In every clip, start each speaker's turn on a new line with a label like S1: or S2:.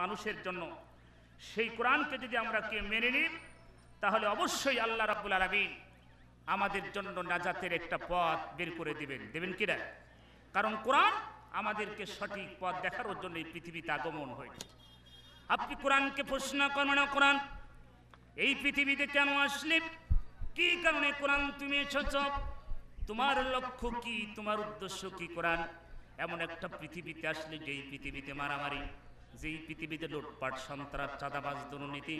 S1: মানুষের জন্য সেই কোরআনকে যদি আমরা কেউ মেনে নিই তাহলে অবশ্যই আল্লাহ রাবুল আলমিন আমাদের জন্য নাজাতের একটা পথ বের করে দেবেন দেবেন কিনা কারণ কোরআন আমাদেরকে সঠিক পথ দেখার জন্য এই পৃথিবীতে আগমন হয়েছে আপনি কোরআনকে প্রশ্ন করবেন না কোরআন এই পৃথিবীতে কেন আসলে কি কারণে কোরআন তুমি এসেছ তোমার লক্ষ্য কি তোমার উদ্দেশ্য কি কোরআন এমন একটা পৃথিবীতে আসলে যেই পৃথিবীতে মারামারি যেই পৃথিবীতে লুটপাট সন্ত্রাস চাঁদাবাজ দুর্নীতি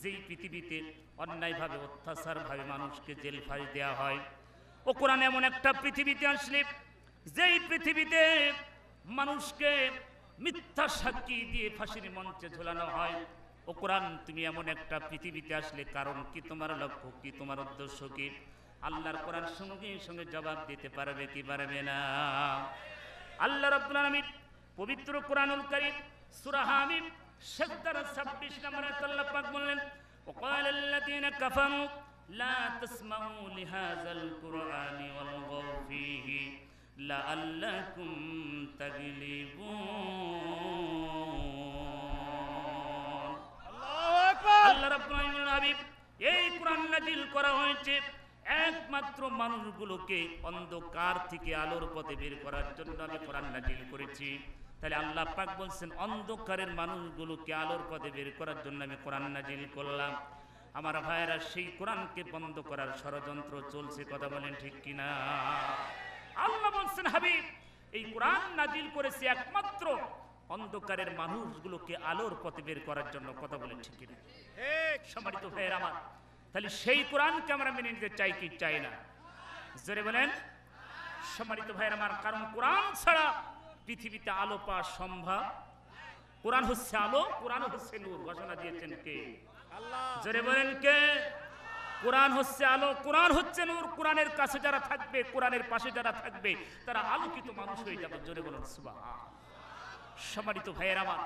S1: যেই পৃথিবীতে অন্যায়ভাবে অত্যাচারভাবে মানুষকে জেল ফাঁস দেওয়া হয় ও কোরআন এমন একটা পৃথিবীতে আসলে যেই পৃথিবীতে মানুষকে মিথ্যা সাক্ষী দিয়ে ফাঁসির মঞ্চে ঝোলানো হয় ও কোরআন তুমি এমন একটা পৃথিবীতে আসলে কারণ কি তোমার লক্ষ্য কি তোমার উদ্দেশ্য কি আল্লাহর কোরআন সঙ্গে সঙ্গে জবাব দিতে পারবে কি পারবে না আল্লাহ রব্দুল আলমীর পবিত্র কোরআনুল সুরাহামিম সত্তর ছাব্বিশ নম্বরে আল্লাহ পাক বললেন وقال الذين كفروا لا تسمعوا لهذا القرآن والغوا فيه لعلكم تغلبون الله أكبر الله رب العالمين এই কোরআন নাজিল করা হয়েছে একমাত্র মানুষগুলোকে অন্ধকার থেকে আলোর পথে বের করার জন্য আমি কোরআন নাজিল করেছি তাহলে আল্লাহ পাক বলছেন অন্ধকারের মানুষগুলোকে আলোর পথে বের করার জন্য আমি কোরআন নাজিল করলাম আমার ভাইয়েরা সেই কোরআনকে বন্ধ করার ষড়যন্ত্র চলছে কথা বলেন ঠিক কিনা আল্লাহ বলছেন হাবিব এই কোরআন নাজিল করেছে একমাত্র অন্ধকারের মানুষগুলোকে আলোর পথে বের করার জন্য কথা বলেন ঠিক কিনা সম্মানিত ভাইয়ের আমার তাহলে সেই কোরআনকে আমরা মেনে নিতে চাই কি চাই না জোরে বলেন সম্মানিত ভাইয়ের আমার কারণ কোরআন ছাড়া পৃথিবীতে আলো পাওয়া সম্ভব কোরআন হচ্ছে আলো কোরআন হচ্ছে নূর ঘোষণা দিয়েছেন কে জোরে বলেন কে কোরআন হচ্ছে আলো কোরআন হচ্ছে নূর কোরআনের কাছে যারা থাকবে কোরআনের পাশে যারা থাকবে তারা আলোকিত মানুষ হয়ে যাবে জোরে বলেন সুবাহ সম্মানিত ভাইয়ের আমার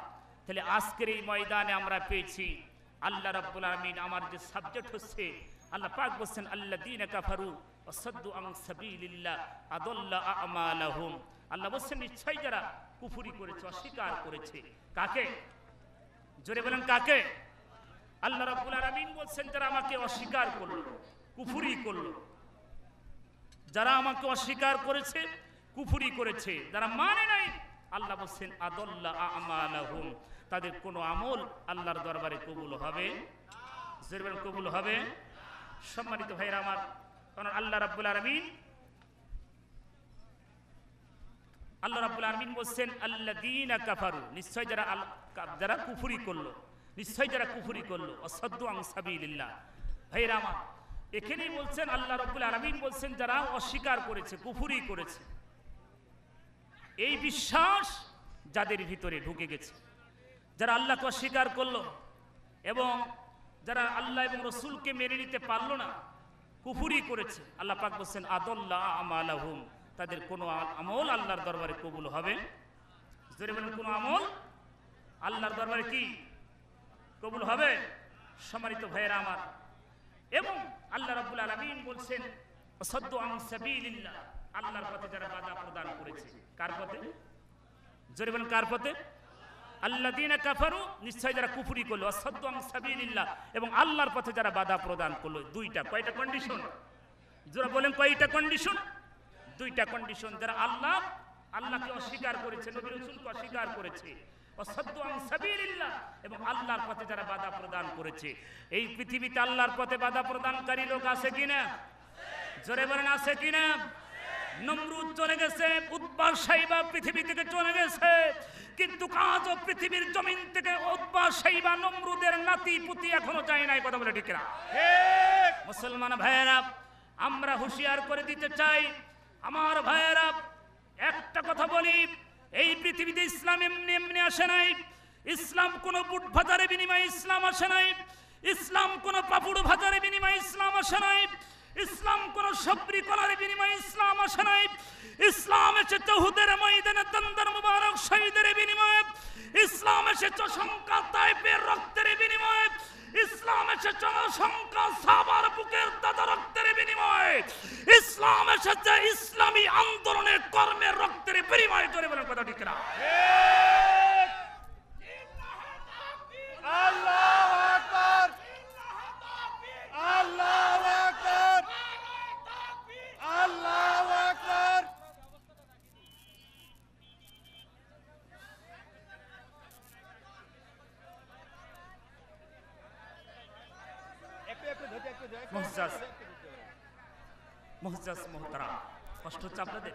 S1: তাহলে আজকের এই ময়দানে আমরা পেয়েছি আল্লাহ রাব্বুল আমিন আমার যে সাবজেক্ট হচ্ছে আল্লাহ পাক বলছেন আল্লাহ দিন কাফারু অসদ্দু আং সাবিলিল্লাহ আদল্লা আমালাহুম আল্লাহ বলছেন নিশ্চয়ই যারা কুফুরি করেছে অস্বীকার করেছে কাকে জোরে বলেন কাকে আল্লাহ রাব্বুল আলামিন বলছেন যারা আমাকে অস্বীকার করলো কুফুরি করলো যারা আমাকে অস্বীকার করেছে কুফুরি করেছে যারা মানে নাই আল্লাহ বলছেন আদল্লা আমালাহুম তাদের কোনো আমল আল্লাহর দরবারে কবুল হবে জোরে বলেন কবুল হবে সম্মানিত ভাইরা আমার কারণ আল্লাহ রাব্বুল আলামিন আল্লাহ রাবুল আলমিন বলছেন আল্লাদিন কাফারু নিশ্চয় যারা যারা কুফুরি করলো নিশ্চয় যারা কুফুরি করলো অসদ্য আংসাবিল্লা ভাই আমার এখানেই বলছেন আল্লাহ রবুল আলমিন বলছেন যারা অস্বীকার করেছে কুফুরি করেছে এই বিশ্বাস যাদের ভিতরে ঢুকে গেছে যারা আল্লাহকে অস্বীকার করলো এবং যারা আল্লাহ এবং রসুলকে মেনে নিতে পারলো না কুফুরি করেছে আল্লাহ পাক বলছেন আদল্লাহ আমালাহুম তাদের কোনো আমল আল্লাহর দরবারে কবুল হবে জোরে কোনো আমল আল্লাহর দরবারে কি কবুল হবে সম্মানিত ভাইয়েরা আমার এবং আল্লাহ রাবুল আলমিন বলছেন সদ্য আংসাবিল্লাহ আল্লাহর পথে যারা বাধা প্রদান করেছে কার পথে জোরে কার পথে আল্লাহ আল্লাদিনা কাফারু নিশ্চয় যারা কুফুরি করলো অসদ্য আংসাবিল্লাহ এবং আল্লাহর পথে যারা বাধা প্রদান করলো দুইটা কয়টা কন্ডিশন যারা বলেন কয়টা কন্ডিশন দুইটা কন্ডিশন যারা আল্লাহ আল্লাহকে অস্বীকার করেছে নবী রসুলকে অস্বীকার করেছে এবং আল্লাহর পথে যারা বাধা প্রদান করেছে এই পৃথিবীতে আল্লাহর পথে বাধা প্রদানকারী লোক আছে কিনা জোরে বলেন আছে কিনা নমরুদ চলে গেছে উদ্বার সাইবা পৃথিবী থেকে চলে গেছে কিন্তু ও পৃথিবীর জমিন থেকে উদ্বার সাইবা নমরুদের নাতি পুতি এখনো যায় নাই কথা বলে ঠিক না মুসলমান ভাইয়েরা আমরা হুঁশিয়ার করে দিতে চাই আমার ভাইয়েরা একটা কথা বলি এই পৃথিবীতে ইসলাম এমনি এমনি আসে নাই ইসলাম কোনো বুট ভাজারে বিনিময় ইসলাম আসে নাই ইসলাম কোনো পাপুড় ভাজারে বিনিময় ইসলাম আসে নাই ইসলাম কোন সবরি কলার বিনিময় ইসলাম আসে নাই ইসলাম এসে চহুদের ময়দানে তন্দর মুবারক শহীদের বিনিময় ইসলাম এসে চশঙ্কা তাইপের রক্তের বিনিময় ইসলাম এসেছে অসংখ্য সাবার বুকের দাদা রক্তের বিনিময়ে ইসলাম এসেছে ইসলামী আন্দোলনের কর্মের রক্তের বিনিময় করে বলে কথা ঠিক না আল্লাহ আল্লাহ কষ্ট হচ্ছে আপনাদের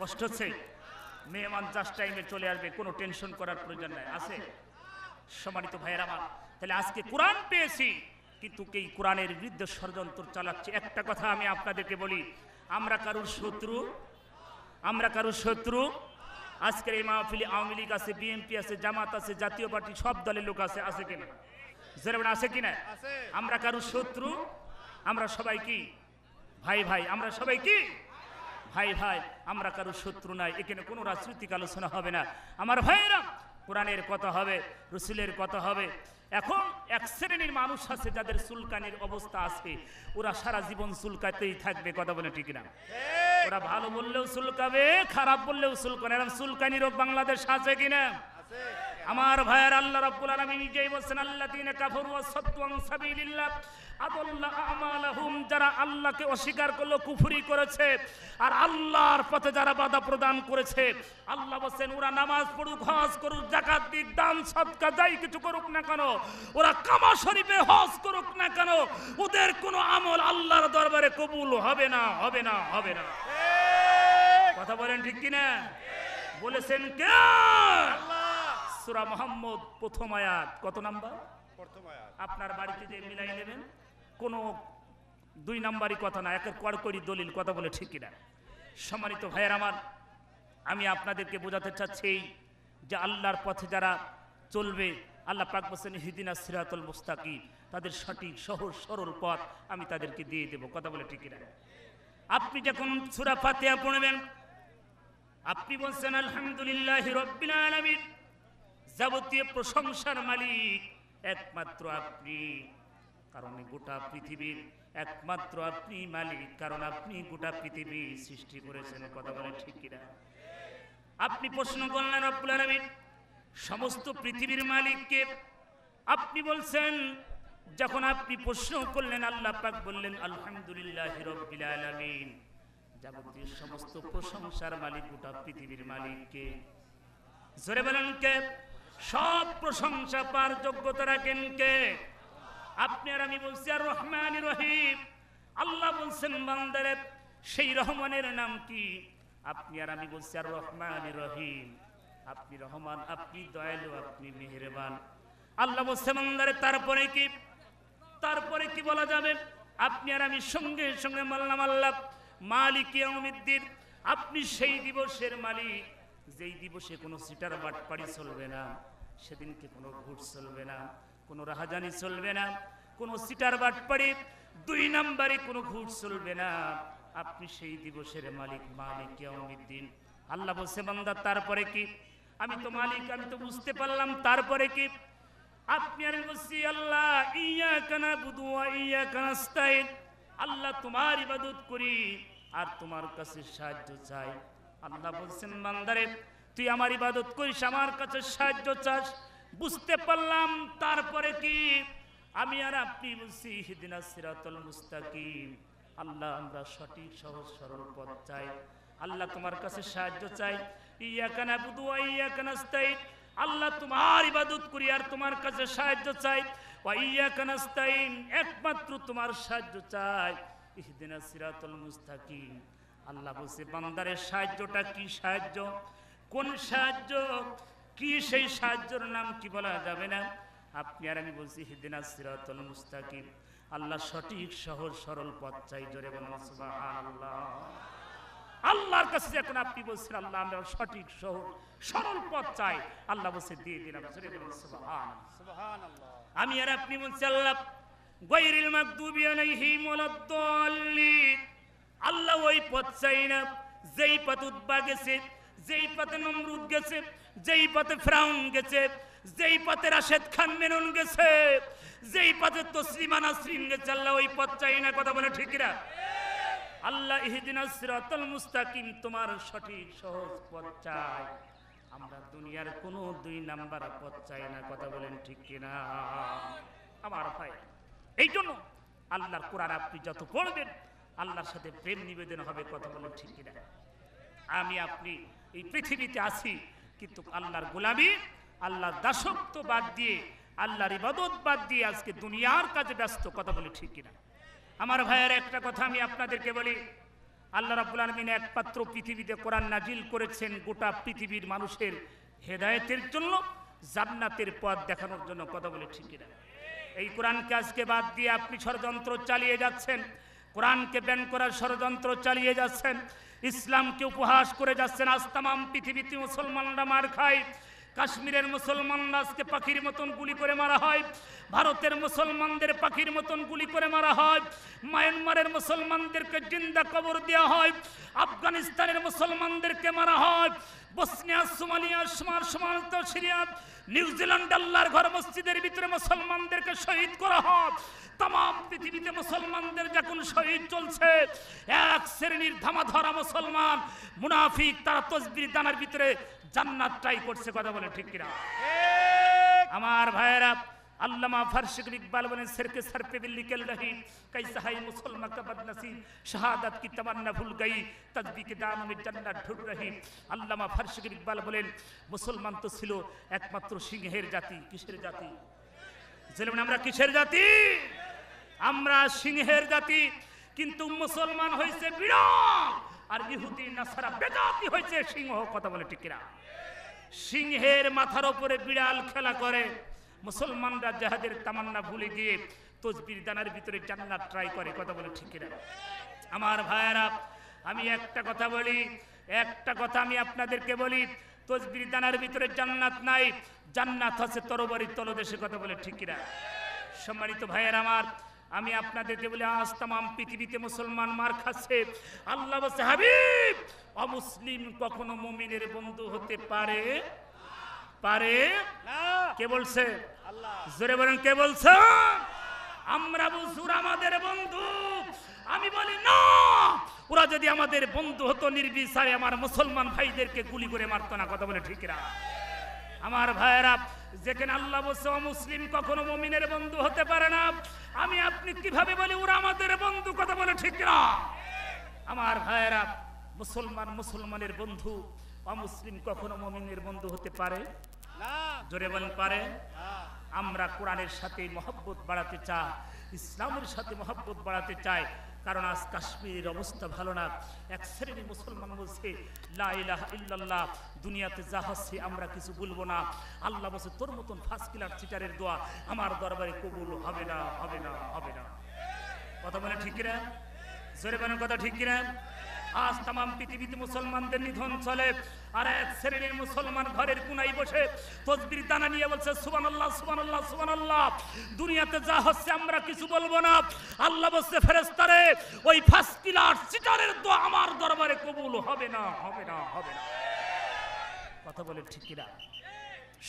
S1: কষ্ট হচ্ছে টাইমে চলে আসবে কোনো টেনশন করার প্রয়োজন নাই আছে ভাইয়ের তাহলে আজকে কোরআন পেয়েছি কিন্তু বিরুদ্ধে ষড়যন্ত্র চালাচ্ছে একটা কথা আমি আপনাদেরকে বলি আমরা কারুর শত্রু আমরা কারুর শত্রু আজকের এই মাহফিলি আওয়ামী লীগ আছে বিএনপি আছে জামাত আছে জাতীয় পার্টি সব দলের লোক আছে আছে কিনা আছে কিনা আমরা কারুর শত্রু আমরা সবাই কি ভাই ভাই আমরা সবাই কি ভাই ভাই আমরা কারো শত্রু নাই এখানে কোনো রাজনৈতিক আলোচনা হবে না আমার ভাইয়েরা কোরআনের কথা হবে রসুলের কথা হবে এখন এক শ্রেণীর মানুষ আছে যাদের সুলকানের অবস্থা আছে ওরা সারা জীবন চুলকাতেই থাকবে কথা বলে ঠিক না ওরা ভালো বললেও চুলকাবে খারাপ বললেও সুলকান এরকম সুলকানি রোগ বাংলাদেশ আছে কিনা
S2: আমার ভাইয়ের আল্লাহ
S1: রাব্বুল আলামিন নিজেই বলছেন আল্লাযীনা কাফারু ওয়া সাদ্দু আন সাবিলিল্লাহ আদাল্লা আমালাহুম যারা আল্লাহকে অস্বীকার করলো কুফরি করেছে আর আল্লাহর পথে যারা বাধা প্রদান করেছে আল্লাহ বলছেন ওরা নামাজ পড়ুক হজ করুক জাকাত দিক দান সদকা যাই কিছু করুক না কেন ওরা কামা শরীফে হজ করুক না কেন ওদের কোনো আমল আল্লাহর দরবারে কবুল হবে না হবে না হবে না কথা বলেন ঠিক কিনা বলেছেন কে আল্লাহ সুরা মোহাম্মদ প্রথম আয়াত কত নাম্বার আপনার বাড়িতে যে মিলাই নেবেন কোনো দুই নাম্বারই কথা না একের কড়কড়ি দলিল কথা বলে ঠিক কিনা সম্মানিত ভাইয়ের আমার আমি আপনাদেরকে বোঝাতে চাচ্ছি যে আল্লাহর পথে যারা চলবে আল্লাহ পাক বসেন হিদিনা সিরাতুল মুস্তাকি তাদের সঠিক সহজ সরল পথ আমি তাদেরকে দিয়ে দেব কথা বলে ঠিক না আপনি যখন সুরা ফাতে পড়বেন আপনি বলছেন আলহামদুলিল্লাহ রব্বিল আলামিন যাবতীয় প্রশংসার মালিক একমাত্র আপনি কারণ গোটা পৃথিবীর একমাত্র আপনি মালিক কারণ আপনি গোটা পৃথিবী সৃষ্টি করেছেন কথা বলে ঠিক কিনা আপনি প্রশ্ন করলেন আব্দুল আলমিন সমস্ত পৃথিবীর মালিককে আপনি বলছেন যখন আপনি প্রশ্ন করলেন আল্লাহ পাক বললেন আলহামদুলিল্লাহ হিরব্বিল আলমিন যাবতীয় সমস্ত প্রশংসার মালিক গোটা পৃথিবীর মালিককে জোরে বলেন কে সব প্রশংসা পার যোগ্যতা রাখেন কে আপনি আর আমি বলছি আর রহমান রহিম আল্লাহ বলছেন বান্দারে সেই রহমানের নাম কি আপনি আর আমি বলছি আর রহমান রহিম আপনি রহমান আপনি দয়ালু আপনি মেহরবান আল্লাহ বলছে বান্দারে তারপরে কি তারপরে কি বলা যাবে আপনি আর আমি সঙ্গে সঙ্গে মাল্লাম আল্লাহ মালিক আপনি সেই দিবসের মালিক যেই দিবসে কোনো সিটার বাটপাড়ি চলবে না সেদিনকে কোনো ঘুট চলবে না কোনো রাহাজানি চলবে না কোনো সিটার বাটপাড়ি দুই নাম্বারে কোনো ঘুট চলবে না আপনি সেই দিবসের মালিক মালিক দিন আল্লাহ বসে বান্দা তারপরে কি আমি তো মালিক আমি তো বুঝতে পারলাম তারপরে কি আপনি আর বলছি আল্লাহ ইয়া কানা বুদুয়া ইয়া কানাস্তাইন আল্লাহ তোমার ইবাদত করি আর তোমার কাছে সাহায্য চাই আল্লাহ বলছেন বান্দারে তুই আমার ইবাদত করিস আমার কাছে সাহায্য চাস বুঝতে পারলাম তারপরে কি আমি আর আপনি বলছি হিদিনা সিরাতুল মুস্তাকিম আল্লাহ আমরা সঠিক সহজ সরল পথ চাই আল্লাহ তোমার কাছে সাহায্য চাই ইয়া ইয়াকানা বুধু ইয়াকানাস্তাই আল্লাহ তোমার ইবাদত করি আর তোমার কাছে সাহায্য চাই ইয়া ইয়াকানাস্তাইন একমাত্র তোমার সাহায্য চাই ইহদিনা সিরাতুল মুস্তাকিম আল্লাহ বলছে বান্দারের সাহায্যটা কি সাহায্য কোন সাহায্য কি সেই সাহায্যর নাম কি বলা যাবে না আপনি আর আমি বলছি হিদিনা সিরাতুল মুস্তাকিম আল্লাহ সঠিক সহজ সরল পথ চাই জোরে বলুন সুবহানাল্লাহ আল্লাহর কাছে যখন আপনি বলছেন আল্লাহ আমরা সঠিক সহজ সরল পথ চাই আল্লাহ বলছে দিয়ে দিলাম জোরে বলুন সুবহানাল্লাহ আমি আর আপনি বলছি আল্লাহ গৈরিল মাগদুবি আলাইহিম ওয়ালাদ দাল্লিন আল্লাহ ওই পথ চাই না যেই পথ উদ্বা গেছে যেই পথে নমরুদ গেছে যেই পথে ফ্রাউন গেছে যেই পথে রাশেদ খান মেনন গেছে যেই পথে তসলিমা নাসরিন গেছে আল্লাহ ওই পথ চাই না কথা বলে ঠিকরা আল্লাহ ইহিদিন সিরাতাল মুস্তাকিম তোমার সঠিক সহজ পথ চাই আমরা দুনিয়ার কোনো দুই নাম্বার পথ চাই না কথা বলেন ঠিক কিনা আমার ভাই এই জন্য আল্লাহর কোরআন আপনি যত পড়বেন আল্লাহর সাথে প্রেম নিবেদন হবে কথা বলুন ঠিক কিনা আমি আপনি এই পৃথিবীতে আছি কিন্তু আল্লাহর গোলামি আল্লাহর দাসত্ব বাদ দিয়ে আল্লাহর ইবাদত বাদ দিয়ে আজকে দুনিয়ার কাজে ব্যস্ত কথা বলে ঠিক কিনা আমার ভাইয়ের একটা কথা আমি আপনাদেরকে বলি আল্লাহ রাবুল আলমিন একমাত্র পৃথিবীতে কোরআন নাজিল করেছেন গোটা পৃথিবীর মানুষের হেদায়তের জন্য জান্নাতের পথ দেখানোর জন্য কথা বলে ঠিক কিনা এই কোরআনকে আজকে বাদ দিয়ে আপনি ষড়যন্ত্র চালিয়ে যাচ্ছেন কোরআনকে ব্যান করার ষড়যন্ত্র চালিয়ে যাচ্ছেন ইসলামকে উপহাস করে যাচ্ছেন আস্তামাম পৃথিবীতে মুসলমানরা মার খায় কাশ্মীরের মুসলমানরা আজকে পাখির মতন গুলি করে মারা হয় ভারতের মুসলমানদের পাখির মতন গুলি করে মারা হয় মায়ানমারের মুসলমানদেরকে জিন্দা কবর দেওয়া হয় আফগানিস্তানের মুসলমানদেরকে মারা হয় বসনিয়া সোমালিয়া সমার সমান্ত সিরিয়া নিউজিল্যান্ড আল্লাহর ঘর মসজিদের ভিতরে মুসলমানদেরকে শহীদ করা হয় তমাম পৃথিবীতে মুসলমানদের যখন শহীদ চলছে এক শ্রেণীর ধামাধরা মুসলমান মুনাফিক তারা তসবির দানার ভিতরে জান্নাত ট্রাই করছে কথা বলে ঠিক কিনা আমার ভাইয়েরা আল্লামা ফারশিক ইকবাল বলেন সিরকে সর पे बिल्ली के लड़ी कैसा है मुसलमान का बदनसीब शहादत की तमन्ना भूल गई तजबी के दाम রহি আল্লামা ফারশিক ইকবাল বলেন মুসলমান তো ছিল একমাত্র সিংহের জাতি কিসের জাতি জেলেমন আমরা কিসের জাতি আমরা সিংহের জাতি কিন্তু মুসলমান হয়েছে বিড়াল আর ইহুদি নাসারা বেদাতি হয়েছে সিংহ কথা বলে টিকিরা সিংহের মাথার ওপরে বিড়াল খেলা করে মুসলমানরা যাহাদের তামান্না ভুলে গিয়ে তসবির দানার ভিতরে জান্নাত ট্রাই করে কথা বলে ঠিকিরা আমার ভাইয়েরা আমি একটা কথা বলি একটা কথা আমি আপনাদেরকে বলি তসবির দানার ভিতরে জান্নাত নাই জান্নাত আছে তরবারির তলদেশে কথা বলে ঠিকিরা সম্মানিত ভাইয়ের আমার আমি আপনাদেরকে বলে আজ তাম পৃথিবীতে মুসলমান মার খাচ্ছে আল্লাহ বসে হাবিব অমুসলিম কখনো মমিনের বন্ধু হতে পারে পারে কে বলছে জোরে বলেন কে বলছে আমরা বুঝুর আমাদের বন্ধু আমি বলি না ওরা যদি আমাদের বন্ধু হতো নির্বিচারে আমার মুসলমান ভাইদেরকে গুলি করে মারতো না কথা বলে ঠিক আমার ভাইয়েরা যেখানে আল্লাহ বলছে মুসলিম কখনো মমিনের বন্ধু হতে পারে না আমি আপনি কিভাবে বলি ওরা আমাদের বন্ধু কথা বলে ঠিক না আমার ভাইয়েরা মুসলমান মুসলমানের বন্ধু অমুসলিম কখনো মমিনের বন্ধু হতে পারে জোরে বলেন পারে আমরা কোরআনের সাথে মহব্বত বাড়াতে চাই ইসলামের সাথে মহব্বত বাড়াতে চাই কারণ আজ কাশ্মীরের অবস্থা ভালো না এক শ্রেণীর মুসলমান বলছে লাহ ইল্লাল্লাহ দুনিয়াতে যা হচ্ছে আমরা কিছু বলবো না আল্লাহ বলছে তোর মতন ফার্স্ট কিলার চিটারের দোয়া আমার দরবারে কবুল হবে না হবে না হবে না কথা বলে ঠিক কিনা জোরে কথা ঠিক কিনা আজ তাম পৃথিবীতে মুসলমানদের নিধন চলে আর এক শ্রেণীর মুসলমান ঘরের কুনাই বসে তসবির দানা নিয়ে বলছে সুবানাল্লাহ সুবানাল্লাহ সুবানাল্লাহ দুনিয়াতে যা হচ্ছে আমরা কিছু বলবো না আল্লাহ বলছে ফেরেস্তারে ওই ফাস্তিলার সিটারের তো আমার দরবারে কবুল হবে না হবে না হবে না কথা বলে ঠিক কিনা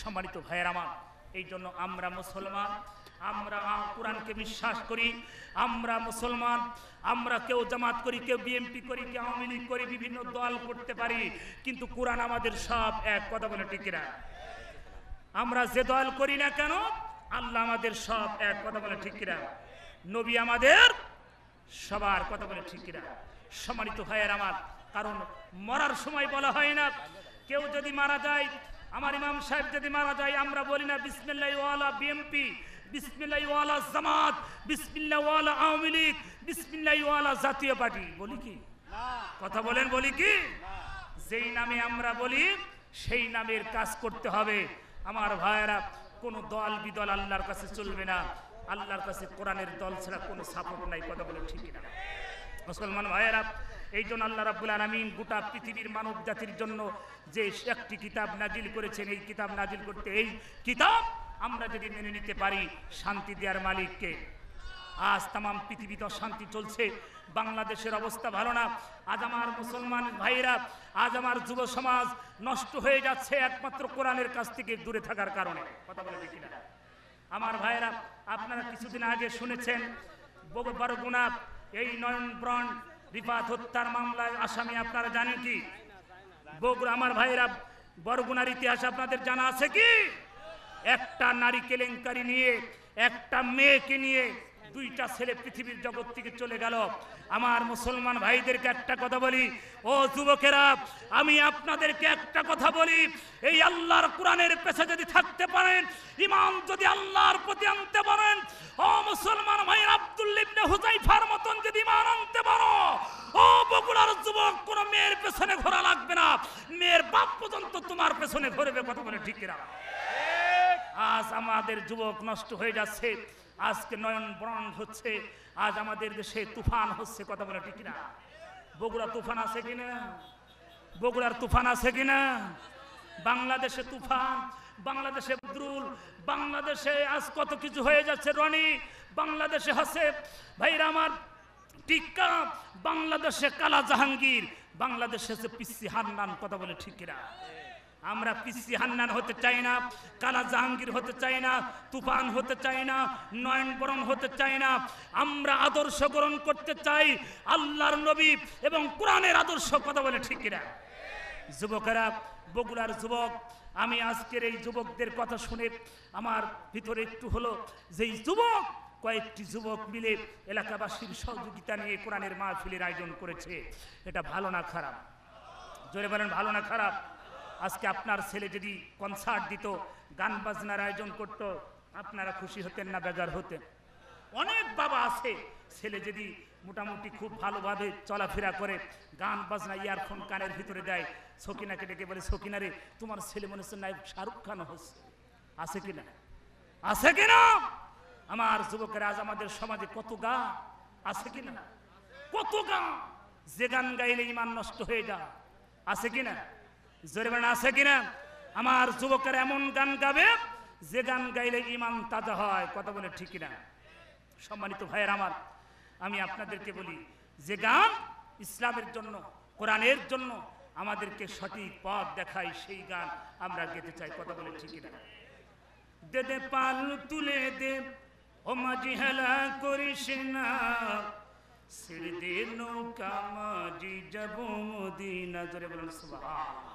S1: সম্মানিত ভাইয়ের আমার এই জন্য আমরা মুসলমান আমরা কোরআনকে বিশ্বাস করি আমরা মুসলমান আমরা কেউ জামাত করি কেউ বিএনপি করি কেউ আওয়ামী লীগ করি বিভিন্ন দল করতে পারি কিন্তু কোরআন আমাদের সব এক কথা বলে টিকিরা আমরা যে দল করি না কেন আল্লাহ আমাদের সব এক কথা বলে ঠিকিরা নবী আমাদের সবার কথা বলে ঠিকিরা সম্মানিত ভাইয়ের আমার কারণ মরার সময় বলা হয় না কেউ যদি মারা যায় আমার ইমাম সাহেব যদি মারা যায় আমরা বলি না বিসমিল্লাহ বিএমপি বিসমিল্লাহওয়ালা জামাত বিসমিল্লাহওয়ালা আওয়ামী লীগ বিসমিল্লাহওয়ালা জাতীয় পার্টি বলি কি কথা বলেন বলি কি যেই নামে আমরা বলি সেই নামের কাজ করতে হবে আমার ভাইয়েরা কোনো দল বিদল আল্লাহর কাছে চলবে না আল্লাহর কাছে কোরআনের দল ছাড়া কোনো সাপোর্ট নাই কথা বলে ঠিক না মুসলমান ভাইয়েরা এই জন্য আল্লাহ রাবুল আলমিন গোটা পৃথিবীর মানব জাতির জন্য যে একটি কিতাব নাজিল করেছেন এই কিতাব নাজিল করতে এই কিতাব আমরা যদি মেনে নিতে পারি শান্তি দেওয়ার মালিককে আজ তাম পৃথিবীতে অশান্তি চলছে বাংলাদেশের অবস্থা ভালো না আজ আমার মুসলমান ভাইরা আজ আমার যুব সমাজ নষ্ট হয়ে যাচ্ছে একমাত্র কোরআনের কাছ থেকে দূরে থাকার কারণে কথা বলে দেখি না আমার ভাইরা আপনারা কিছুদিন আগে শুনেছেন বরগুনা এই নয়ন ব্রণ রিপাত হত্যার মামলায় আসামি আপনারা জানেন কি বগুড়া আমার ভাইরা বরগুনার ইতিহাস আপনাদের জানা আছে কি একটা নারী কেলেঙ্কারি নিয়ে একটা মেয়েকে নিয়ে দুইটা ছেলে পৃথিবীর জগৎ থেকে চলে গেল আমার মুসলমান ভাইদেরকে একটা কথা বলি ও যুবকেরা আমি আপনাদেরকে একটা কথা বলি এই আল্লাহর কোরআনের পেছে যদি থাকতে পারেন ইমাম যদি আল্লাহর প্রতি আনতে পারেন ও মুসলমান ভাই ইবনে হুজাইফার মতন যদি ইমান আনতে পারো ও বগুড়ার যুবক কোনো মেয়ের পেছনে ঘোরা লাগবে না মেয়ের বাপ পর্যন্ত তোমার পেছনে ঘুরবে কথা বলে ঠিক না আজ আমাদের যুবক নষ্ট হয়ে যাচ্ছে আজকে নয়ন বরণ হচ্ছে আজ আমাদের দেশে তুফান হচ্ছে কথা বলে ঠিক না বগুড়া তুফান আছে কিনা বগুড়ার তুফান আছে কিনা বাংলাদেশে তুফান বাংলাদেশে বদরুল বাংলাদেশে আজ কত কিছু হয়ে যাচ্ছে রনি বাংলাদেশে হাসে ভাইরা আমার টিক্কা বাংলাদেশে কালা জাহাঙ্গীর বাংলাদেশে পিসি হান্নান কথা বলে ঠিক কিনা আমরা পিসি হান্নান হতে চাই না কালা জাহাঙ্গীর হতে চাই না তুফান হতে চাই না নয়নবরণ হতে চাই না আমরা আদর্শ গ্রহণ করতে চাই আল্লাহর নবী এবং কোরআনের আদর্শ কথা বলে ঠিক কিনা যুবকেরা বগুড়ার যুবক আমি আজকের এই যুবকদের কথা শুনে আমার ভিতরে একটু হলো যেই যুবক কয়েকটি যুবক মিলে এলাকাবাসীর সহযোগিতা নিয়ে কোরআনের মাহফিলের আয়োজন করেছে এটা ভালো না খারাপ জোরে বলেন ভালো না খারাপ আজকে আপনার ছেলে যদি কনসার্ট দিত গান বাজনার আয়োজন করত আপনারা খুশি হতেন না বেজার হতেন অনেক বাবা আছে ছেলে যদি মোটামুটি খুব ভালোভাবে চলাফেরা করে গান বাজনা ইয়ারফোন কানের ভিতরে দেয় সকিনাকে ডেকে বলে সকিনারে তোমার ছেলে মনে হচ্ছে নায়ক শাহরুখ খান হচ্ছে আছে কি না আছে কি না আমার যুবকের আজ আমাদের সমাজে কত গা আছে কি না কত গা যে গান গাইলে ইমান নষ্ট হয়ে যা আছে কি না জরিমানা আছে কিনা আমার যুবকের এমন গান গাবে যে গান গাইলে ইমান তাজা হয় কথা বলে ঠিক কিনা সম্মানিত ভাইয়ের আমার আমি আপনাদেরকে বলি যে গান ইসলামের জন্য কোরআনের জন্য আমাদেরকে সঠিক পথ দেখায় সেই গান আমরা গেতে চাই কথা বলে ঠিক কিনা দে দে পাল তুলে দে ও মাঝি হেলা করিস না সিঁড়ি দিয়ে নৌকা মাঝি যাব মদিনা জোরে বলেন সুবহান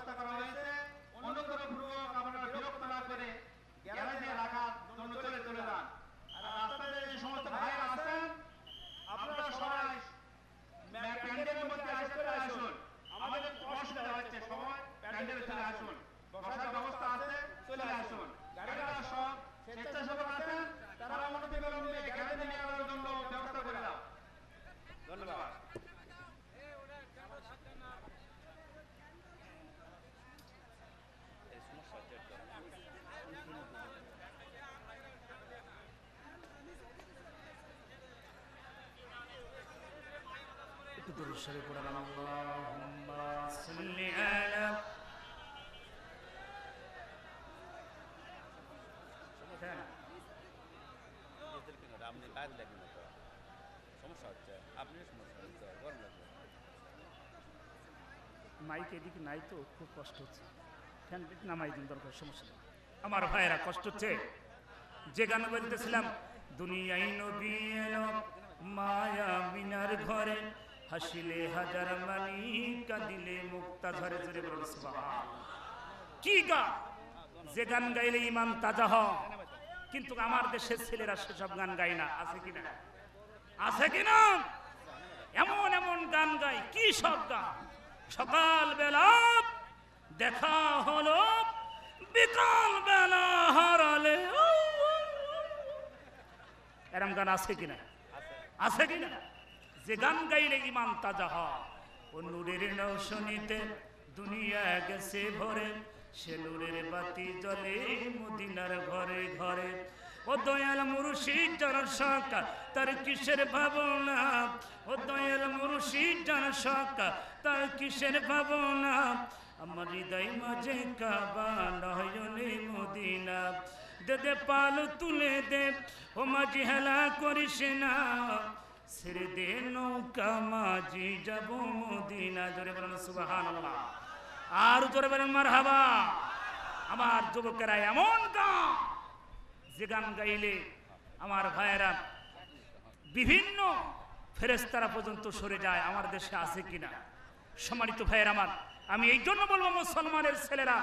S1: গাড়িতে চলে আসুন বসার ব্যবস্থা আছে চলে আসুন গাড়িটা সব স্বেচ্ছাসেবক আছেন করে দাও ধন্যবাদ تدرس এমনি কাজ লাগে না তো সমস্যা হচ্ছে সমস্যা হচ্ছে গরম লাগবে মাইক এদিকে নাই তো খুব কষ্ট হচ্ছে ফ্যান নামাই দিন দরকার সমস্যা নেই আমার ভাইয়েরা কষ্ট হচ্ছে যে গান বলতেছিলাম দুনিয়াই নবী মায়া মিনার ঘরে হাসিলে হাজার মানি কাঁদিলে মুক্তা ধরে ধরে কি গা যে গান গাইলে ইমান তাজা হয় কিন্তু আমার দেশের ছেলেরা সেসব গান গায় না আছে কিনা আছে কিনা এমন এমন গান গাই কি সব গান সকাল বেলা দেখা হলো বিকাল বেলা হারালে এরম গান আছে কিনা আছে কিনা যে গান গাইলে ইমান তাজা হয় ও নূরের নৌ শুনিতে দুনিয়া গেছে ভরে সে নূরের বাতি জলে মদিনার ঘরে ঘরে ও দয়াল মুরুষিদ জানার সরকার তার কিসের ভাবনা ও দয়াল মুরুষিদ জানার সরকার তার কিসের ভাবনা আমার হৃদয় মাঝে কাবা নয়নে মদিনা দে দে পাল তুলে দে ও মাঝি হেলা করিস না ছেড়ে দে নৌকা মাঝি যাব মদিনা জোরে বলেন সুবাহ আল্লাহ আর জোরে বলেন মার হাবা আমার যুবকেরা এমন গান যে গান গাইলে আমার ভাইয়েরা বিভিন্ন ফেরেস্তারা পর্যন্ত সরে যায় আমার দেশে আছে কিনা সম্মানিত ভাইয়ের আমার আমি এই জন্য বলবো মুসলমানের ছেলেরা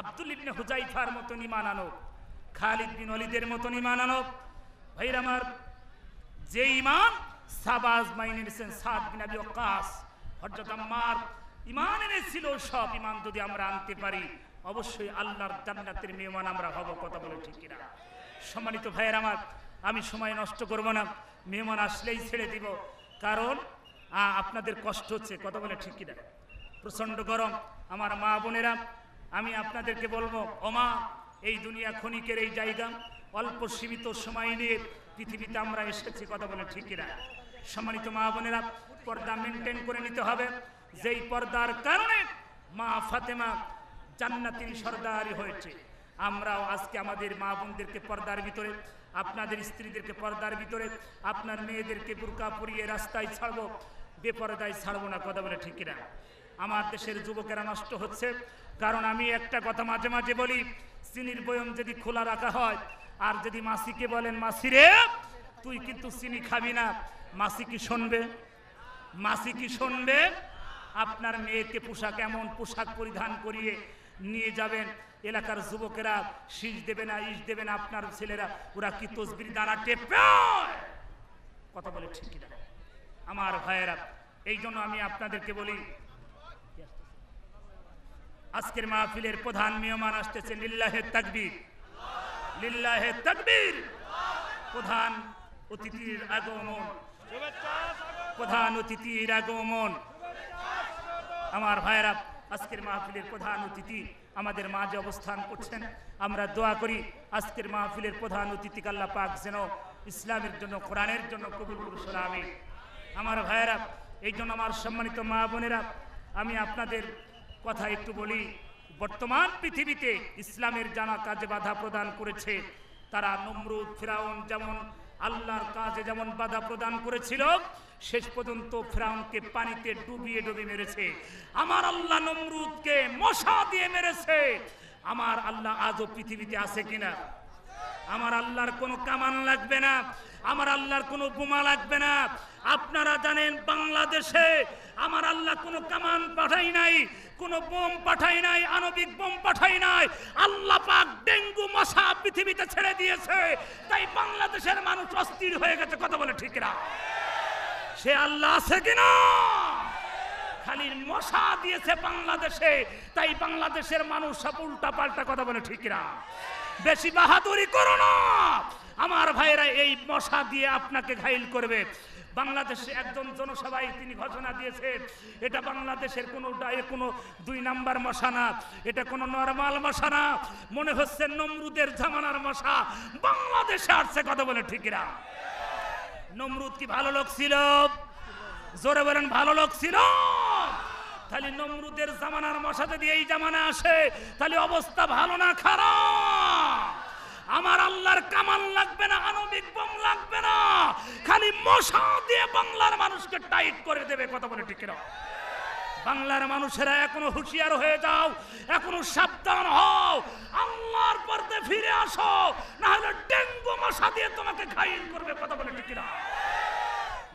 S1: আব্দুল ইবনে হুজাইফার মতন ইমান আনক খালিদ বিন অলিদের মতন ইমান আনক ভাইয়ের আমার যে ইমান সাবাজ মাইনে হোসেন সাদ বিন আবি ওকাস হযরত ইমান এনেছিল সব ইমান যদি আমরা আনতে পারি অবশ্যই আল্লাহর জান্নাতের মেহমান আমরা হব কথা বলে ঠিক কিনা সম্মানিত ভাইয়ের আমার আমি সময় নষ্ট করব না মেহমান আসলেই ছেড়ে দিব কারণ আপনাদের কষ্ট হচ্ছে কথা বলে ঠিক কিনা প্রচণ্ড গরম আমার মা বোনেরা আমি আপনাদেরকে বলবো অমা এই দুনিয়া ক্ষণিকের এই জায়গা অল্প সীমিত সময় নিয়ে পৃথিবীতে আমরা এসেছি কথা বলে ঠিক কিনা সম্মানিত মা বোনেরা পর্দা মেনটেন করে নিতে হবে যেই পর্দার কারণে মা ফাতেমা জান্নাতির সর্দারি হয়েছে আমরাও আজকে আমাদের মা বোনদেরকে পর্দার ভিতরে আপনাদের স্ত্রীদেরকে পর্দার ভিতরে আপনার মেয়েদেরকে বুর্কা পরিয়ে রাস্তায় ছাড়ব বেপরদায় ছাড়বো না কথা বলে ঠিক না আমার দেশের যুবকেরা নষ্ট হচ্ছে কারণ আমি একটা কথা মাঝে মাঝে বলি চিনির বয়ম যদি খোলা রাখা হয় আর যদি মাসিকে বলেন মাসিরে তুই কিন্তু চিনি খাবি না মাসি কি শুনবে মাসি কি শুনবে আপনার মেয়েকে পোশাক এমন পোশাক পরিধান করিয়ে নিয়ে যাবেন এলাকার যুবকেরা শীষ দেবে না ইস দেবে না আপনার ছেলেরা ওরা কি তসবির দ্বারা টেপে কথা বলে ঠিক আমার ভাইয়েরা এই জন্য আমি আপনাদেরকে বলি আজকের মাহফিলের প্রধান মেহমান আসতেছে লিল্লাহে তাকবীর লিল্লাহে তাকবীর প্রধান অতিথির আগমন প্রধান অতিথির আগমন আমার ভাইরা আজকের মাহফিলের প্রধান অতিথি আমাদের মাঝে অবস্থান করছেন আমরা দোয়া করি আজকের মাহফিলের প্রধান অতিথি কাল্লা পাক যেন ইসলামের জন্য কোরআনের জন্য কবুল করুন আমি আমার ভাইয়েরা এই জন্য আমার সম্মানিত মা বোনেরা আমি আপনাদের কথা একটু বলি বর্তমান পৃথিবীতে ইসলামের জানা কাজে বাধা প্রদান করেছে তারা নমরুদ ফিরাউন যেমন আল্লাহর কাজে যেমন বাধা প্রদান করেছিল শেষ পর্যন্ত ফ্রাউনকে পানিতে ডুবিয়ে ডুবিয়ে মেরেছে আমার আল্লাহ নমরুদকে মশা দিয়ে মেরেছে আমার আল্লাহ আজও পৃথিবীতে আছে কিনা আমার আল্লাহর কোনো কামান লাগবে না আমার আল্লাহর কোনো বোমা লাগবে না আপনারা জানেন বাংলাদেশে আমার আল্লাহ কোনো কামান পাঠাই নাই কোনো বোম পাঠাই নাই আণবিক বোম পাঠাই নাই আল্লাহ পাক ডেঙ্গু মশা পৃথিবীতে ছেড়ে দিয়েছে তাই বাংলাদেশের মানুষ অস্থির হয়ে গেছে কথা বলে ঠিক না সে আল্লাহ আছে কিনা খালি মশা দিয়েছে বাংলাদেশে তাই বাংলাদেশের মানুষ সব উল্টা পাল্টা কথা বলে ঠিক না বেশি বাহাদুরি করো না আমার ভাইরা এই মশা দিয়ে আপনাকে ঘাইল করবে বাংলাদেশে একজন জনসভায় তিনি ঘোষণা দিয়েছেন এটা বাংলাদেশের কোনো কোনো দুই নাম্বার মশা না এটা কোনো নর্মাল মশা না মনে হচ্ছে নমরুদের জামানার মশা বাংলাদেশে আসছে কথা বলে ঠিকরা নমরুদ কি ভালো লোক ছিল জোরে বলেন ভালো লোক ছিল তাহলে নমরুদের জামানার মশাতে দিয়ে এই জামানা আসে তাহলে অবস্থা ভালো না খারাপ আমার আল্লাহর কামাল লাগবে না আণবিক বোম লাগবে না খালি মশা দিয়ে বাংলার মানুষকে টাইট করে দেবে কথা বলে ঠিক না বাংলার মানুষেরা এখনো হুঁশিয়ার হয়ে যাও এখনো সাবধান হও আল্লাহর পর্দে ফিরে আসো না হলে ডেঙ্গু মশা দিয়ে তোমাকে খাইন করবে কথা বলে ঠিক না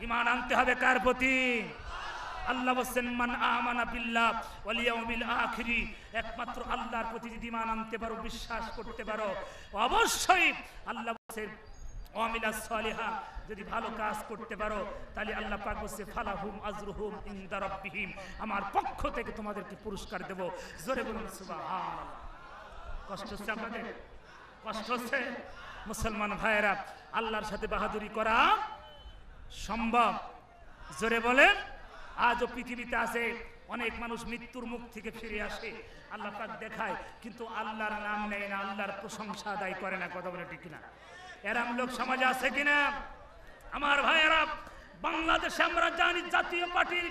S1: ইমান আনতে হবে কার প্রতি আল্লাহ বলছেন মান আমানা বিল্লাহ ওয়াল ইয়াউমিল আখির একমাত্র আল্লাহর প্রতি যদি মান আনতে পারো বিশ্বাস করতে পারো অবশ্যই আল্লাহ বলছেন অমিলা সালিহা যদি ভালো কাজ করতে পারো তাহলে আল্লাহ পাক বলছে ফালাহুম আজরুহুম ইনদা রাব্বিহিম আমার পক্ষ থেকে তোমাদেরকে পুরস্কার দেব জোরে বলুন সুবহানাল্লাহ কষ্ট হচ্ছে আপনাদের কষ্ট হচ্ছে মুসলমান ভাইয়েরা আল্লাহর সাথে বাহাদুরি করা সম্ভব জোরে বলেন আজও পৃথিবীতে আছে অনেক মানুষ মৃত্যুর মুখ থেকে ফিরে আসে আল্লাহ পাক দেখায় কিন্তু আল্লাহর নাম নেয় না আল্লাহর প্রশংসা আদায় করে না কথা বলে ঠিক না এরাম লোক সমাজে আছে কিনা আমার ভাইয়েরা বাংলাদেশে আমরা জানি জাতীয় পার্টির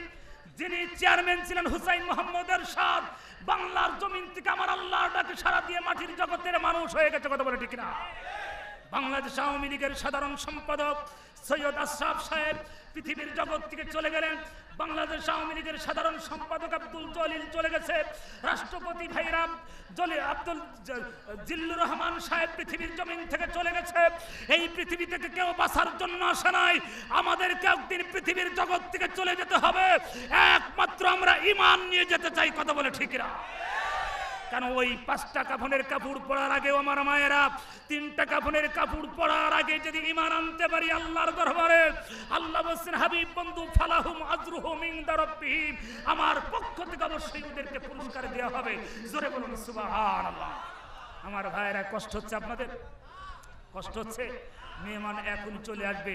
S1: যিনি চেয়ারম্যান ছিলেন হুসাইন মোহাম্মদ এরশাদ বাংলার জমিন থেকে আমার আল্লাহর ডাকে সারা দিয়ে মাটির জগতের মানুষ হয়ে গেছে কথা বলে ঠিক না বাংলাদেশ আওয়ামী লীগের সাধারণ সম্পাদক সৈয়দ আশরাফ সাহেব পৃথিবীর জগৎ থেকে চলে গেলেন বাংলাদেশ আওয়ামী লীগের সাধারণ সম্পাদক আব্দুল জলিল চলে গেছে রাষ্ট্রপতি ভাইরাম জলিল আব্দুল জিল্লুর রহমান সাহেব পৃথিবীর জমিন থেকে চলে গেছে এই পৃথিবী থেকে কেউ বাঁচার জন্য আসে নাই আমাদেরকে একদিন পৃথিবীর জগৎ থেকে চলে যেতে হবে একমাত্র আমরা ইমান নিয়ে যেতে চাই কথা বলে ঠিকরা কেন ওই পাঁচটা কাফনের কাপড় পরার আগেও আমার মায়েরা তিনটা কাফনের কাপড় পরার আগে যদি ইমান আনতে পারি আল্লাহর দরবারে আল্লাহ বলছেন হাবিব বন্ধু ফালাহুম আজরুহুম ইংদারব্বিহীন আমার পক্ষ থেকে অবশ্যই ওদেরকে পুরস্কার দেওয়া হবে জোরে বলুন সুবহানাল্লাহ আমার ভাইয়েরা কষ্ট হচ্ছে আপনাদের কষ্ট হচ্ছে মেহমান এখন চলে আসবে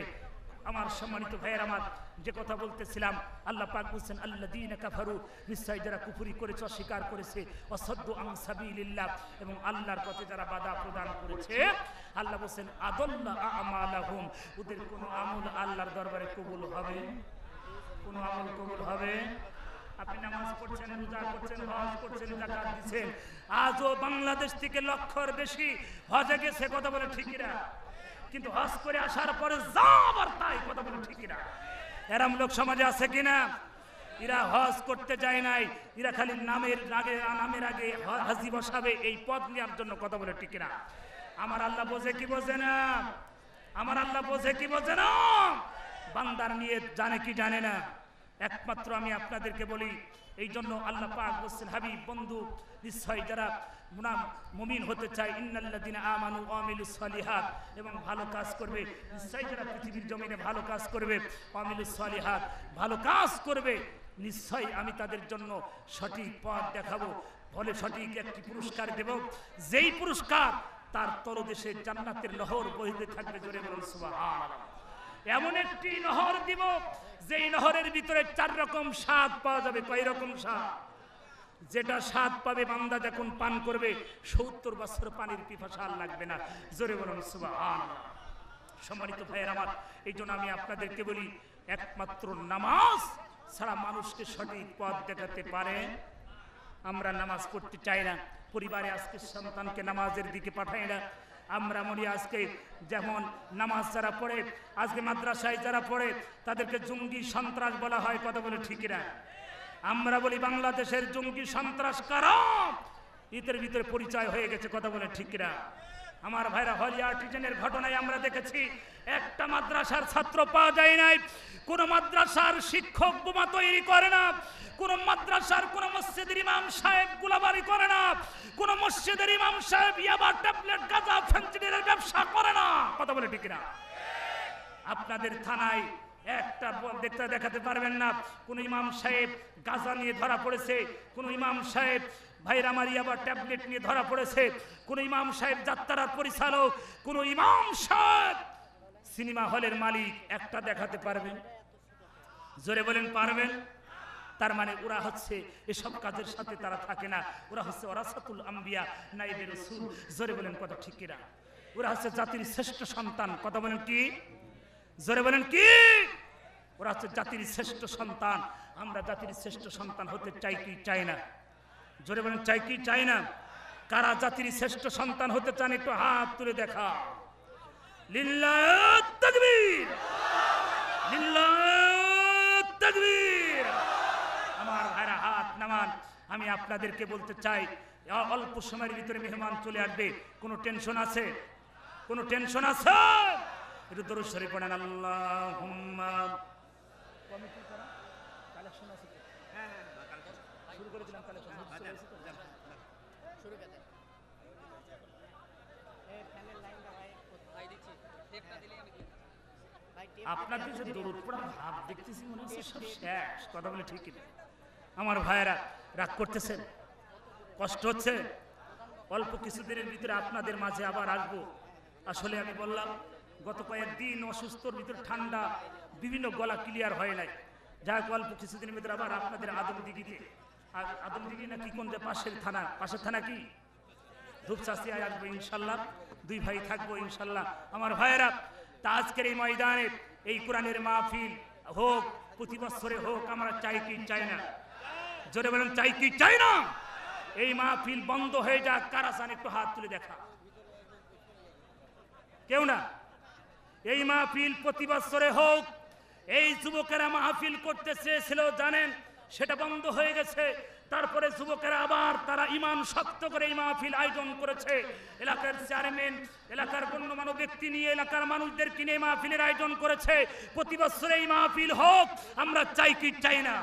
S1: আমার সম্মানিত ভাইয়ের আমার যে কথা বলতেছিলাম আল্লাহ পাক বলছেন আল্লাহ দিন কাফারু নিশ্চয় যারা কুফুরি করেছে অস্বীকার করেছে অসদ্য আংসাবিল্লা এবং আল্লাহর পথে যারা বাধা প্রদান করেছে আল্লাহ বলছেন আদল্লাহ ওদের কোনো আমল আল্লাহর দরবারে কবুল হবে কোনো আমল কবুল হবে আপনি আজও বাংলাদেশ থেকে লক্ষর বেশি হজে গেছে কথা বলে ঠিক না কিন্তু হজ করে আসার পরে যাবার তাই কথা বলে ঠিক না এরম লোক সমাজে আছে কিনা এরা হজ করতে যায় নাই এরা খালি নামের আগে নামের আগে হাজি বসাবে এই পদ নেওয়ার জন্য কথা বলে ঠিক না আমার আল্লাহ বোঝে কি বোঝে না আমার আল্লাহ বোঝে কি বোঝে না বান্দার নিয়ে জানে কি জানে না একমাত্র আমি আপনাদেরকে বলি এই জন্য আল্লাহ পাক বলছেন হাবিব বন্ধু নিশ্চয় যারা মুনাম মুমিন হতে চায় ইন্নাল্লাদিন আমানু অমিলু সালিহাত এবং ভালো কাজ করবে নিশ্চয় যারা পৃথিবীর জমিনে ভালো কাজ করবে অমিলু সালিহাত ভালো কাজ করবে নিশ্চয় আমি তাদের জন্য সঠিক পথ দেখাবো ফলে সঠিক একটি পুরস্কার দেব যেই পুরস্কার তার তরদেশে জান্নাতের লহর বহিতে থাকবে জোরে বলুন সুবহানাল্লাহ এমন একটি নহর দিব যে নহরের ভিতরে চার রকম স্বাদ পাওয়া যাবে কয় রকম স্বাদ যেটা স্বাদ পাবে বান্দা যখন পান করবে সত্তর বছর পানির পিপাসা লাগবে না জোরে বলুন সম্মানিত ভাইয়ের আমার এই জন্য আমি আপনাদেরকে বলি একমাত্র নামাজ ছাড়া মানুষকে সঠিক পথ দেখাতে পারে আমরা নামাজ পড়তে চাই না পরিবারে আজকে সন্তানকে নামাজের দিকে পাঠাই না আমরা মরি আজকে যেমন নামাজ যারা পড়ে আজকে মাদ্রাসায় যারা পড়ে তাদেরকে জঙ্গি সন্ত্রাস বলা হয় কথা বলে ঠিকই না আমরা বলি বাংলাদেশের জঙ্গি সন্ত্রাস কারণ ইতের ভিতরে পরিচয় হয়ে গেছে কথা বলে ঠিকরা না আমার ভাইরা হলিয়া টিজেনের ঘটনায় আমরা দেখেছি একটা মাদ্রাসার ছাত্র পাওয়া যায় নাই কোন মাদ্রাসার শিক্ষক বোমা তৈরি করে না কোন মাদ্রাসার কোন মসজিদের ইমাম সাহেব গুলাবারি করে না কোন মসজিদের ইমাম সাহেব ইয়াবা ট্যাবলেট গাঁজা ফেন্সিডিলের ব্যবসা করে না কথা বলে ঠিক না আপনাদের থানায় একটা দেখতে দেখাতে পারবেন না কোন ইমাম সাহেব গাঁজা নিয়ে ধরা পড়েছে কোন ইমাম সাহেব ভাইরা মারি আবার ট্যাবলেট নিয়ে ধরা পড়েছে কোন ইমাম সাহেব যাত্রার পরিচালক কোন ইমাম সাহেব সিনেমা হলের মালিক একটা দেখাতে পারবেন জোরে বলেন পারবেন তার মানে ওরা হচ্ছে এসব কাজের সাথে তারা থাকে না ওরা হচ্ছে ওরাসাতুল আম্বিয়া নাইবের রসুল জোরে বলেন কথা ঠিক কিনা ওরা হচ্ছে জাতির শ্রেষ্ঠ সন্তান কথা বলেন কি জোরে বলেন কি ওরা হচ্ছে জাতির শ্রেষ্ঠ সন্তান আমরা জাতির শ্রেষ্ঠ সন্তান হতে চাই কি চাই না জোরে বলেন চাই কি চাই না কারা জাতির শ্রেষ্ঠ সন্তান হতে চান একটু হাত তুলে দেখা লিল্লা লিল্লা আমার ভাইরা হাত নামান আমি আপনাদেরকে বলতে চাই অল্প সময়ের ভিতরে মেহমান চলে আসবে কোনো টেনশন আছে কোনো টেনশন আছে একটু দরুদ শরীফ পড়েন আল্লাহ কালেকশন আছে হ্যাঁ, হ্যাঁ, হ্যাঁ শুরু করেছিলাম আচ্ছা, আচ্ছা, আচ্ছা, শুরু করতে হ্যাঁ। আমার ভাইয়েরা রাগ করতেছেন কষ্ট হচ্ছে অল্প কিছুদিনের ভিতরে আপনাদের মাঝে আবার আসবো আসলে আমি বললাম গত কয়েকদিন অসুস্থর ভিতরে ঠান্ডা বিভিন্ন গলা ক্লিয়ার হয় নাই যাক অল্প কিছুদিনের ভিতরে আবার আপনাদের আদম দিঘিতে আর আদমদিঘি নাকি কোন পাশের থানা পাশের থানা কি ধূপচাষিয়ায় আসবো ইনশাল্লাহ দুই ভাই থাকবো ইনশাল্লাহ আমার ভাইয়েরা তা আজকের এই ময়দানে এই কোরআনের মাহফিল হোক প্রতি বছরে হোক আমরা চাই কি চাই না জোরে বলেন চাই কি চাই না এই মাহফিল বন্ধ হয়ে যাক কারাসান একটু হাত তুলে দেখা কেউ না এই মাহফিল প্রতি বছরে হোক এই যুবকেরা মাহফিল করতে চেয়েছিল জানেন সেটা বন্ধ হয়ে গেছে তারপরে যুবকেরা আবার তারা ইমান শক্ত করে এই মাহফিল আয়োজন করেছে এলাকার চেয়ারম্যান এলাকার গণ্যমান্য ব্যক্তি নিয়ে এলাকার মানুষদের কিনে মাহফিলের আয়োজন করেছে প্রতি বছর এই মাহফিল হোক আমরা চাই কি চাই না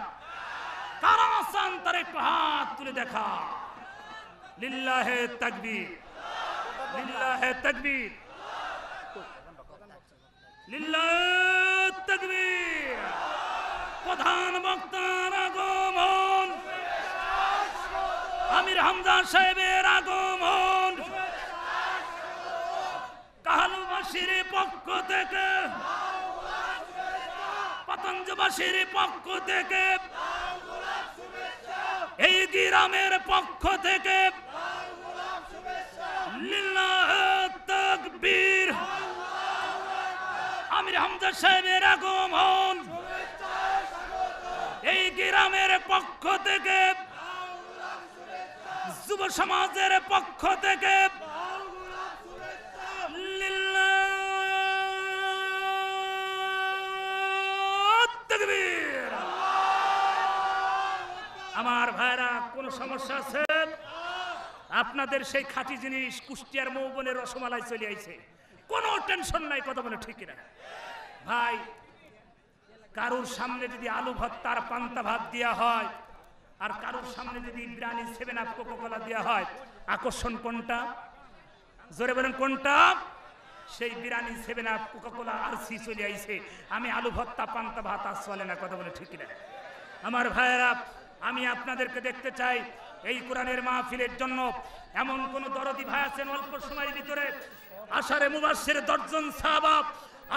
S1: তারা আসান তার একটু হাত তুলে দেখা লিল্লাহে তাকবীর লিল্লাহে তাকবীর লিল্লাহ তাকবীর প্রধান বক্তা আমির হামজা সাহেবের আগমন কাহালুবাসীর পক্ষ থেকে পতঞ্জবাসীর পক্ষ থেকে এই গিরামের পক্ষ থেকে তকবীর আমির হামজা সাহেবের আগমন এই গিরামের পক্ষ থেকে যুব সমাজের পক্ষ থেকে আমার ভাইরা কোন সমস্যা আছে আপনাদের সেই খাঁটি জিনিস কুষ্টিয়ার মৌবনের রসমালাই চলে আইছে কোনো টেনশন নাই কথা বলে ঠিক না ভাই কারোর সামনে যদি আলু ভত্তার পান্তা ভাত দেওয়া হয় আর কারোর সামনে যদি ইব্রানি সেভেন আপ কোকোকলা দেওয়া হয় আকর্ষণ কোনটা জোরে বলেন কোনটা সেই biryani seven up coca cola R C চলে আইছে আমি আলু ভত্তা পান্তা ভাত আর চলে না কথা বলে ঠিক না আমার ভাইয়েরা আমি আপনাদেরকে দেখতে চাই এই কোরআনের মাহফিলের জন্য এমন কোন দরদি ভাই আছেন অল্প সময়ের ভিতরে আষাঢ়ে মুবাসের দর্জন সাহাবাব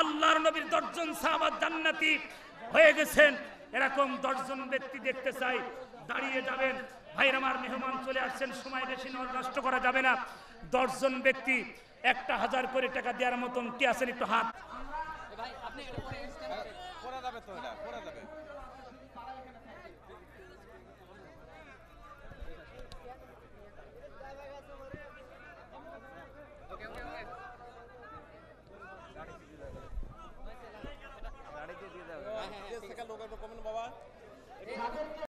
S1: আল্লাহর নবীর দর্জন সাহাবাদ জান্নাতি হয়ে গেছেন এরকম দর্জন ব্যক্তি দেখতে চাই দাঁড়িয়ে যাবেন ভাইয়ের আমার মেহমান চলে আসছেন সময় বেশি নষ্ট করা যাবে না দশজন ব্যক্তি একটা হাজার করে টাকা দেওয়ার মতন কে আছেন একটু হাত তো এটা যাবে